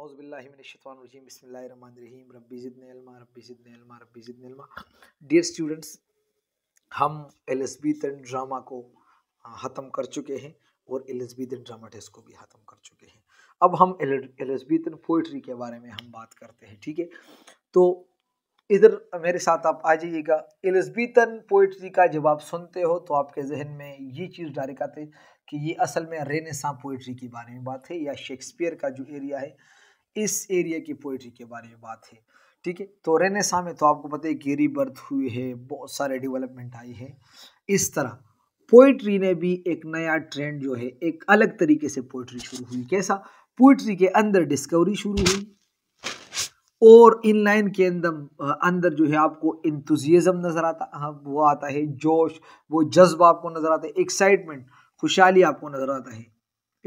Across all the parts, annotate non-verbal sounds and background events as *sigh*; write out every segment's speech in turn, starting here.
औज़बिल्लिमिनशतवानरजीम बसमीम रबी ज़िदनमा रब्बी ज़िदनमा रब्बी ज़िदनमा डियर स्टूडेंट्स हम Elizabethan drama को ख़त्म कर चुके हैं और Elizabethan drama test को भी ख़त्म कर चुके हैं अब हम Elizabethan poetry के बारे में हम बात करते हैं ठीक है तो इधर मेरे साथ आप आ जाइएगा तन पोइट्री का जब आप सुनते हो तो आपके जहन में ये चीज़ डायरेक्ट आते कि ये असल में रेनेसा पोइट्री के बारे में बात है या शेक्सपियर का जो एरिया है इस एरिया की पोइट्री के बारे में बात है ठीक है तो रेनेसा में तो आपको पता है गेरी बर्थ हुई है बहुत सारे डेवलपमेंट आई है इस तरह पोइट्री ने भी एक नया ट्रेंड जो है एक अलग तरीके से पोइट्री शुरू हुई कैसा पोइट्री के अंदर डिस्कवरी शुरू हुई और इन लाइन के अंदर अंदर जो है आपको इंतजियज़म नज़र आता हाँ वो आता है जोश वो जज्बा आपको नज़र आता है एक्साइटमेंट खुशहाली आपको नज़र आता है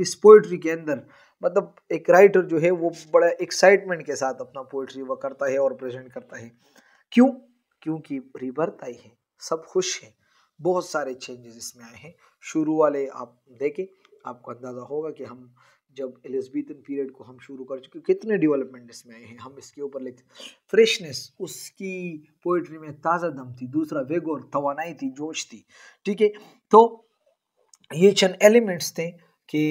इस पोइट्री के अंदर मतलब एक राइटर जो है वो बड़ा एक्साइटमेंट के साथ अपना पोइट्री वह करता है और प्रेजेंट करता है क्यों क्योंकि रिबर्थ आई है सब खुश हैं बहुत सारे चेंजेस इसमें आए हैं शुरू वाले आप देखें आपको अंदाज़ा होगा कि हम जब एलिजबीतन पीरियड को हम शुरू कर चुके कितने डेवलपमेंट इसमें आए हैं हम इसके ऊपर लेते फ्रेशनेस उसकी पोइट्री में ताज़ा दम थी दूसरा वेग और तोानाई थी जोश थी ठीक है तो ये चंद एलिमेंट्स थे कि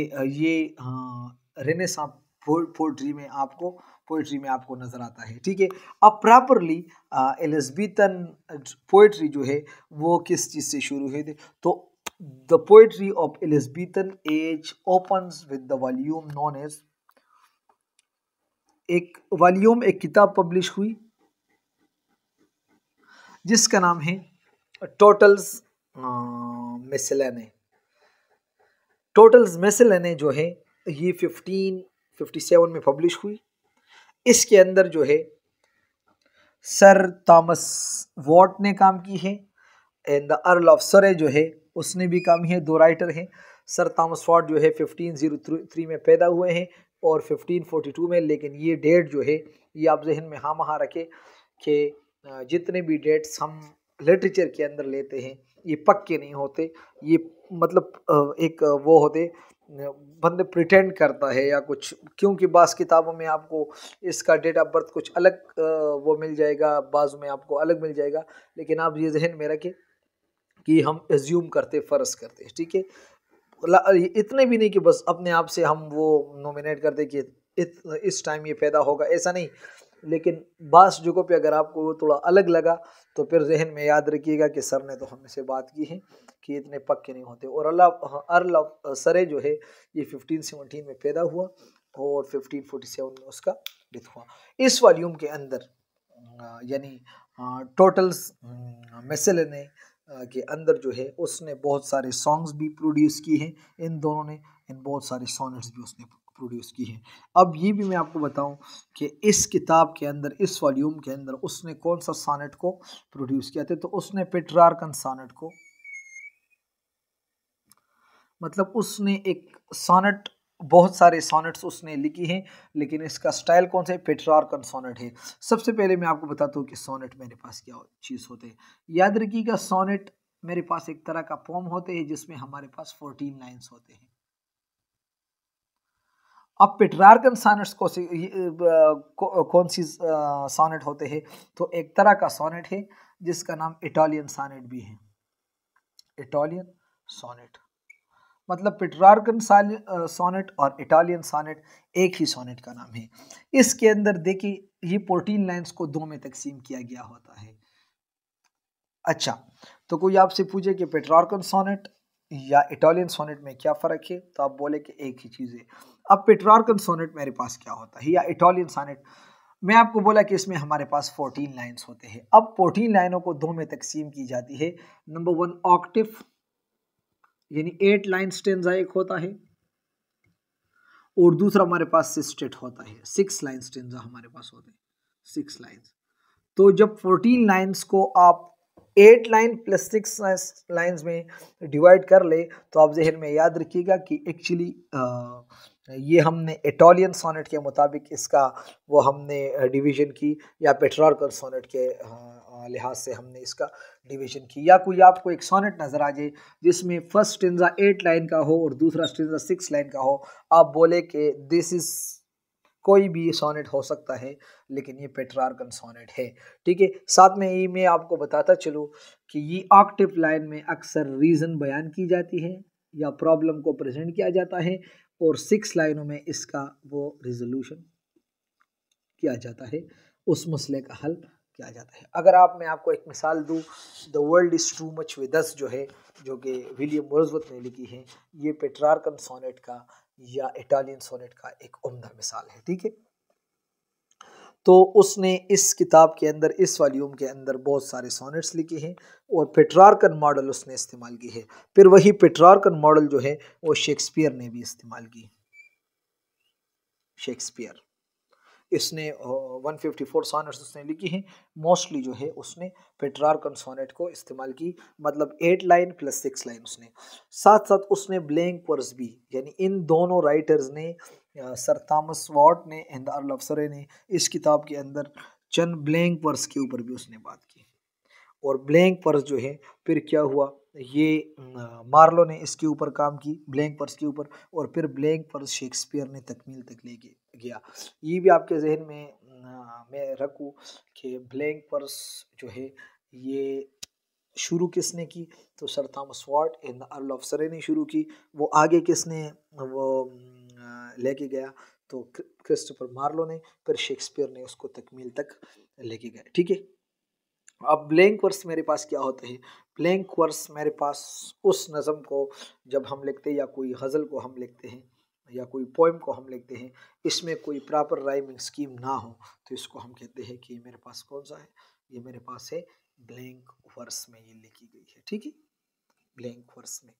ये हाँ, रेनेसा पोइट्री में आपको पोइट्री में आपको नज़र आता है ठीक है अब प्रॉपरली एलिजबीतन पोइट्री जो है वो किस चीज़ से शुरू हुई थी तो the poetry of Elizabethan age opens with the volume known as एक वॉल्यूम एक किताब पब्लिश हुई जिसका नाम है टोटल्स मेसेलने टोटल्स मेसेलने जो है ये फिफ्टीन फिफ्टी सेवन में पब्लिश हुई इसके अंदर जो है सर थॉमस वॉट ने काम की है एंड द अर्ल ऑफ सरे जो है उसने भी काम है दो राइटर हैं सर थॉमस वॉट जो है फिफ्टीन जीरो थ्री में पैदा हुए हैं और फिफ्टीन फोटी टू में लेकिन ये डेट जो है ये आप जहन में हाँ महा रखें कि जितने भी डेट्स हम लिटरेचर के अंदर लेते हैं ये पक्के नहीं होते ये मतलब एक वो होते बंदे प्रिटेंड करता है या कुछ क्योंकि बास किताबों में आपको इसका डेट ऑफ बर्थ कुछ अलग वो मिल जाएगा बाज़ में आपको अलग मिल जाएगा लेकिन आप ये जहन में रखें कि हम एज्यूम करते फ़र्ज़ करते ठीक है इतने भी नहीं कि बस अपने आप से हम वो नोमिनेट करते कि इत, इस टाइम ये पैदा होगा ऐसा नहीं लेकिन बास जगहों पर अगर आपको थोड़ा अलग लगा तो फिर जहन में याद रखिएगा कि सर ने तो हमसे बात की है कि इतने पक्के नहीं होते और अल्लाह अर्ल सरे जो है ये फिफ्टीन सेवनटीन में पैदा हुआ और फिफ्टीन फोर्टी सेवन में उसका डिथ हुआ इस वॉल्यूम के अंदर यानी टोटल्स मेसल ने के अंदर जो है उसने बहुत सारे सॉन्ग्स भी प्रोड्यूस किए हैं इन दोनों ने इन बहुत सारे सोनेट्स भी उसने प्रोड्यूस की है अब ये भी मैं आपको बताऊं कि इस किताब के अंदर इस वॉल्यूम के अंदर उसने कौन सा सानेट को प्रोड्यूस किया था तो उसने पेट्रार्कन सानेट को मतलब उसने एक सानेट बहुत सारे सोनेट्स उसने लिखी हैं लेकिन इसका स्टाइल कौन सा है पेट्रार्कन सोनेट है सबसे पहले मैं आपको बताता हूँ कि सोनेट मेरे पास क्या चीज़ होते हैं याद रखिएगा सोनेट मेरे पास एक तरह का पोम होते हैं जिसमें हमारे पास फोर्टीन लाइन्स होते हैं अब पिटरार्कन सॉनेट्स कौन सी कौन सी सॉनेट होते हैं तो एक तरह का सॉनेट है जिसका नाम इटालियन सॉनेट भी है इटालियन सॉनेट मतलब पिटरार्कन सॉनेट और इटालियन सोनेट एक ही सोनेट का नाम है इसके अंदर देखिए ये प्रोटीन लाइंस को दो में तकसीम किया गया होता है अच्छा तो कोई आपसे पूछे कि पेट्रार्कन सोनेट या इटालियन सोनेट में क्या फ़र्क है तो आप बोले कि एक ही चीज़ है अब पेट्रार्कन सोनेट मेरे पास क्या होता है या इटालियन सोनेट मैं आपको बोला कि इसमें हमारे पास 14 लाइंस होते हैं अब 14 लाइनों को दो में तकसीम की जाती है नंबर वन ऑक्टिव यानी एट लाइन स्टेंजाइक होता है और दूसरा हमारे पास सिस्टेट होता है सिक्स लाइन स्टेंजा हमारे पास होते हैं सिक्स लाइन्स तो जब फोर्टीन लाइन्स को आप eight line plus six lines में डिवाइड कर ले तो आप जहन में याद रखिएगा कि एक्चुअली ये हमने इटालियन सोनेट के मुताबिक इसका वो हमने डिवीजन की या पेट्रॉर्कल सोनेट के लिहाज से हमने इसका डिवीजन की या कोई आपको एक सोनेट नज़र आ जाए जिसमें फर्स्ट स्टेंजा एट लाइन का हो और दूसरा स्टेंजा सिक्स लाइन का हो आप बोले कि दिस इज़ कोई भी सोनेट हो सकता है लेकिन ये पेट्रार्कन सोनेट है ठीक है साथ में ये मैं आपको बताता चलूँ कि ये ऑक्टिव लाइन में अक्सर रीज़न बयान की जाती है या प्रॉब्लम को प्रेजेंट किया जाता है और सिक्स लाइनों में इसका वो रिजोल्यूशन किया जाता है उस मसले का हल किया जाता है अगर आप मैं आपको एक मिसाल दूँ the world is too much with जो है जो कि विलियम वर्जवत ने लिखी है ये पेट्रार्कन सोनेट का या इटालियन सोनेट का एक उम्दा मिसाल है ठीक है तो उसने इस किताब के अंदर इस वॉल्यूम के अंदर बहुत सारे सोनेट्स लिखे हैं और पेट्रारकन मॉडल उसने इस्तेमाल की है फिर वही पेट्रारकन मॉडल जो है वो शेक्सपियर ने भी इस्तेमाल की शेक्सपियर इसने 154 सोनेट्स उसने लिखी हैं मोस्टली जो है उसने पेट्रार्कन सोनेट को इस्तेमाल की मतलब eight line plus six line उसने साथ साथ उसने ब्लैंक वर्स भी यानी इन दोनों राइटर्स ने सर थॉमस वॉट ने एंड अर्ल अफसरे ने इस किताब के अंदर चंद ब्लैंक वर्स के ऊपर भी उसने बात की और ब्लैंक वर्स जो है फिर क्या हुआ ये मार्लो ने इसके ऊपर काम की ब्लैंक पर्स के ऊपर और फिर ब्लैंक पर्स शेक्सपियर ने तकमील तक ले गया ये भी आपके जहन में मैं रखूँ कि ब्लैंक पर्स जो है ये शुरू किसने की तो sir Thomas Wyatt in the earl of Surrey ने शुरू की वो आगे किसने वो लेके गया तो क्रिस्टोफर मार्लो ने फिर शेक्सपियर ने उसको तकमील तक लेके गया ठीक है अब ब्लैंक वर्स मेरे पास क्या होते हैं ब्लैंक वर्स मेरे पास उस नज़म को जब हम लिखते हैं या कोई गज़ल को हम लिखते हैं या कोई पोइम को हम लिखते हैं इसमें कोई प्रॉपर राइमिंग स्कीम ना हो तो इसको हम कहते हैं कि मेरे पास कौन सा है ये मेरे पास है ब्लैंक वर्स में ये लिखी गई है ठीक है ब्लैंक वर्स में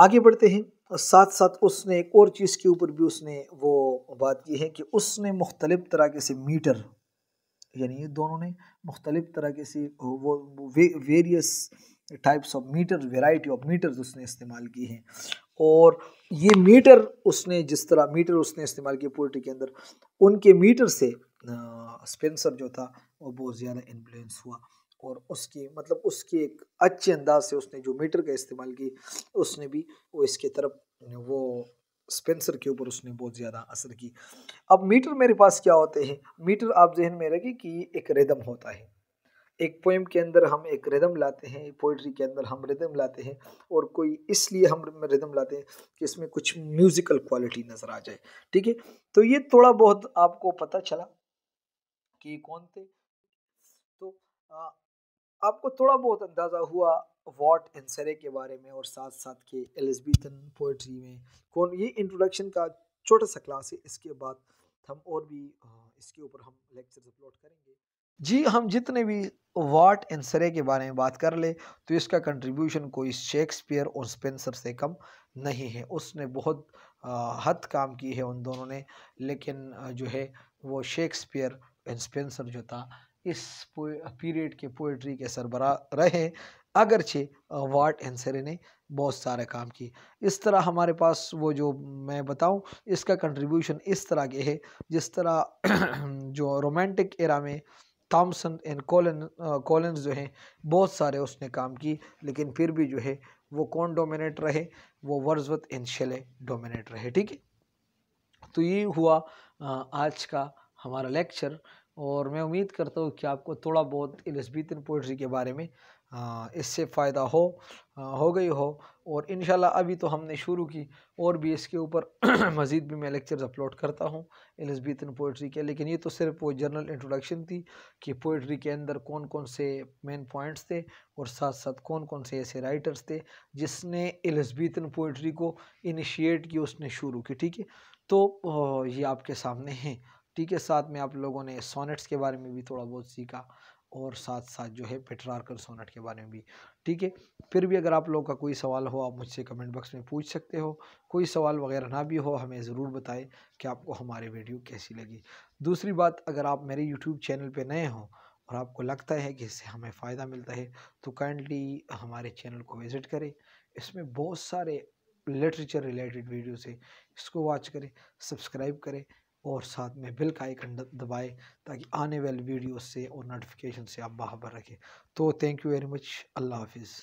आगे बढ़ते हैं साथ साथ उसने एक और चीज़ के ऊपर भी उसने वो बात की है कि उसने मुख्तलिफ तरह के से मीटर यानी ये दोनों ने मुख्तलिफ़ तरह के सी वो वे, various types of meter variety of meter उसने इस्तेमाल की हैं और ये मीटर उसने जिस तरह मीटर उसने इस्तेमाल किए पोल्ट्री के अंदर उनके मीटर से स्पेंसर जो था वो बहुत ज़्यादा इन्फ्लुएंस हुआ और उसकी मतलब उसके एक अच्छे अंदाज से उसने जो मीटर का इस्तेमाल की उसने भी वो इसके तरफ वो स्पेंसर के ऊपर उसने बहुत ज़्यादा असर की अब मीटर मेरे पास क्या होते हैं मीटर आप जहन में रखें कि एक रिदम होता है एक पोइम के अंदर हम एक रिदम लाते हैं पोइट्री के अंदर हम रिदम लाते हैं और कोई इसलिए हम रिदम लाते हैं कि इसमें कुछ म्यूज़िकल क्वालिटी नज़र आ जाए ठीक है तो ये थोड़ा बहुत आपको पता चला कि कौन थे तो आ, आपको थोड़ा बहुत अंदाज़ा हुआ वॉट एंसरे के बारे में और साथ साथ के एलिजबेथन पोइट्री में कौन ये इंट्रोडक्शन का छोटा सा क्लास है इसके बाद हम और भी इसके ऊपर हम लेक्चर अपलोड करेंगे जी हम जितने भी वाट एंड सरे के बारे में बात कर ले तो इसका कंट्रीब्यूशन कोई शेक्सपियर और स्पेंसर से कम नहीं है उसने बहुत हद काम की है उन दोनों ने लेकिन जो है वो शेक्सपियर एंड स्पेंसर जो था इस पीरियड के पोइट्री के सरबरा रहे अगरचे वाट एंसर ने बहुत सारे काम किए इस तरह हमारे पास वो जो मैं बताऊं इसका कंट्रीब्यूशन इस तरह के है जिस तरह *clears throat* जो रोमांटिक एरा में थॉमसन एंड कोलन कोलन्स जो हैं बहुत सारे उसने काम की लेकिन फिर भी जो है वो कौन डोमिनेट रहे वो वर्जवत एंड शेले डोमिनेट रहे ठीक है तो ये हुआ आज का हमारा लेक्चर और मैं उम्मीद करता हूँ कि आपको थोड़ा बहुत एलिजबेथन पोइट्री के बारे में इससे फ़ायदा हो हो गई हो और इन अभी तो हमने शुरू की और भी इसके ऊपर *clears throat* मज़ीद भी मैं लेक्चर्स अपलोड करता हूँ एलिजबेथन पोइट्री के लेकिन ये तो सिर्फ वो जनरल इंट्रोडक्शन थी कि पोइट्री के अंदर कौन कौन से मेन पॉइंट्स थे और साथ साथ कौन कौन से ऐसे राइटर्स थे जिसने एलिजबेथन पोइट्री को इनिशिएट किया उसने शुरू की ठीक है तो ये आपके सामने हैं ठीक है साथ में आप लोगों ने सोनेट्स के बारे में भी थोड़ा बहुत सीखा और साथ साथ जो है पेट्रारकर सोनेट के बारे में भी ठीक है फिर भी अगर आप लोगों का कोई सवाल हो आप मुझसे कमेंट बॉक्स में पूछ सकते हो कोई सवाल वगैरह ना भी हो हमें ज़रूर बताएं कि आपको हमारी वीडियो कैसी लगी दूसरी बात अगर आप मेरे यूट्यूब चैनल पर नए हों और आपको लगता है कि इससे हमें फ़ायदा मिलता है तो काइंडली हमारे चैनल को विज़िट करें इसमें बहुत सारे लिटरेचर रिलेटेड वीडियोस है इसको वॉच करें सब्सक्राइब करें और साथ में बिल का आइकन दबाए ताकि आने वाले वीडियो से और नोटिफिकेशन से आप बाहर रखें तो thank you very much Allah हाफिज़